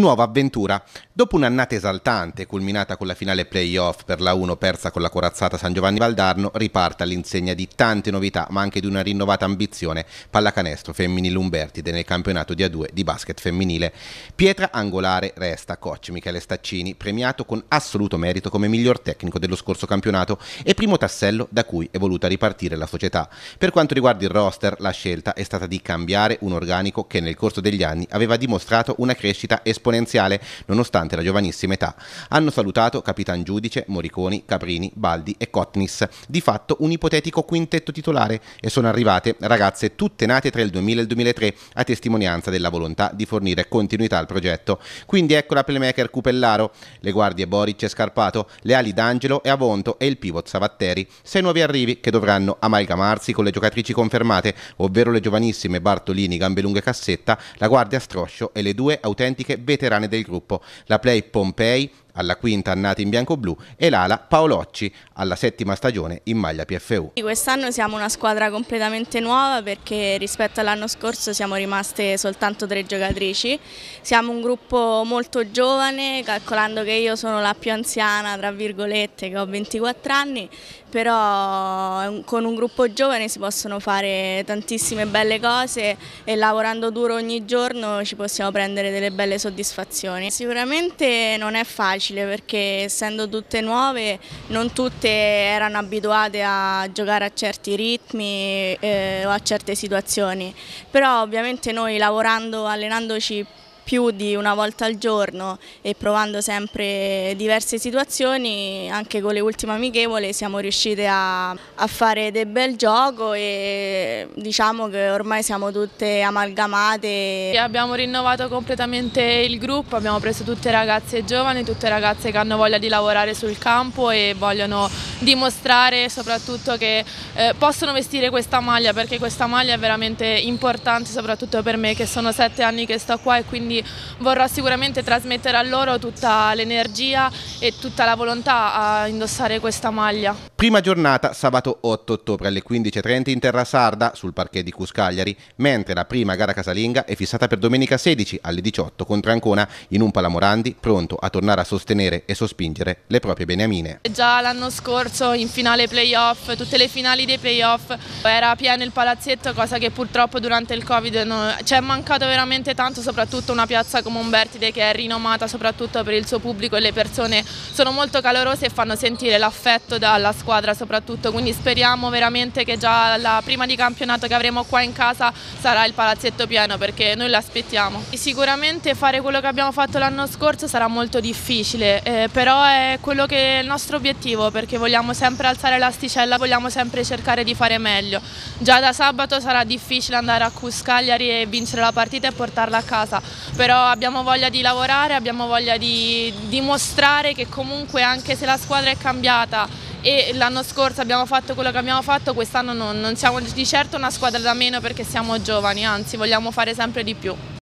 nuova avventura. Dopo un'annata esaltante, culminata con la finale playoff per la 1 persa con la corazzata San Giovanni Valdarno, riparta all'insegna di tante novità, ma anche di una rinnovata ambizione pallacanestro femminile Umbertide nel campionato di A2 di basket femminile. Pietra angolare resta coach Michele Staccini, premiato con assoluto merito come miglior tecnico dello scorso campionato e primo tassello da cui è voluta ripartire la società. Per quanto riguarda il roster, la scelta è stata di cambiare un organico che nel corso degli anni aveva dimostrato una crescita esponenziale esponenziale, nonostante la giovanissima età. Hanno salutato Capitan Giudice, Moriconi, Caprini, Baldi e Cotnis, di fatto un ipotetico quintetto titolare, e sono arrivate ragazze tutte nate tra il 2000 e il 2003 a testimonianza della volontà di fornire continuità al progetto. Quindi ecco la playmaker Cupellaro, le guardie Boric e Scarpato, le ali d'Angelo e Avonto e il pivot Savatteri, sei nuovi arrivi che dovranno amalgamarsi con le giocatrici confermate, ovvero le giovanissime Bartolini, Gambelunghe Cassetta, la guardia Stroscio e le due autentiche veterane del gruppo. La Play Pompei alla quinta annata in bianco-blu e l'ala Paolocci alla settima stagione in maglia PFU. Quest'anno siamo una squadra completamente nuova perché rispetto all'anno scorso siamo rimaste soltanto tre giocatrici, siamo un gruppo molto giovane calcolando che io sono la più anziana tra virgolette che ho 24 anni però con un gruppo giovane si possono fare tantissime belle cose e lavorando duro ogni giorno ci possiamo prendere delle belle soddisfazioni. Sicuramente non è facile facile perché essendo tutte nuove non tutte erano abituate a giocare a certi ritmi eh, o a certe situazioni, però ovviamente noi lavorando, allenandoci più di una volta al giorno e provando sempre diverse situazioni, anche con le ultime amichevole siamo riuscite a, a fare del bel gioco e diciamo che ormai siamo tutte amalgamate. Abbiamo rinnovato completamente il gruppo, abbiamo preso tutte ragazze giovani, tutte ragazze che hanno voglia di lavorare sul campo e vogliono dimostrare soprattutto che eh, possono vestire questa maglia perché questa maglia è veramente importante soprattutto per me che sono sette anni che sto qua e quindi vorrò sicuramente trasmettere a loro tutta l'energia e tutta la volontà a indossare questa maglia. Prima giornata sabato 8 ottobre alle 15.30 in Terra Sarda sul parquet di Cuscagliari, mentre la prima gara casalinga è fissata per domenica 16 alle 18 contro Ancona in un Palamorandi pronto a tornare a sostenere e sospingere le proprie beniamine. Già l'anno scorso scorso in finale playoff, tutte le finali dei playoff, era pieno il palazzetto, cosa che purtroppo durante il Covid no, ci è mancato veramente tanto, soprattutto una piazza come Umbertide che è rinomata soprattutto per il suo pubblico e le persone sono molto calorose e fanno sentire l'affetto dalla squadra soprattutto, quindi speriamo veramente che già la prima di campionato che avremo qua in casa sarà il palazzetto pieno perché noi l'aspettiamo. Sicuramente fare quello che abbiamo fatto l'anno scorso sarà molto difficile, eh, però è quello che è il nostro obiettivo perché vogliamo vogliamo sempre alzare l'asticella, vogliamo sempre cercare di fare meglio. Già da sabato sarà difficile andare a Cuscagliari e vincere la partita e portarla a casa, però abbiamo voglia di lavorare, abbiamo voglia di dimostrare che comunque anche se la squadra è cambiata e l'anno scorso abbiamo fatto quello che abbiamo fatto, quest'anno non, non siamo di certo una squadra da meno perché siamo giovani, anzi vogliamo fare sempre di più.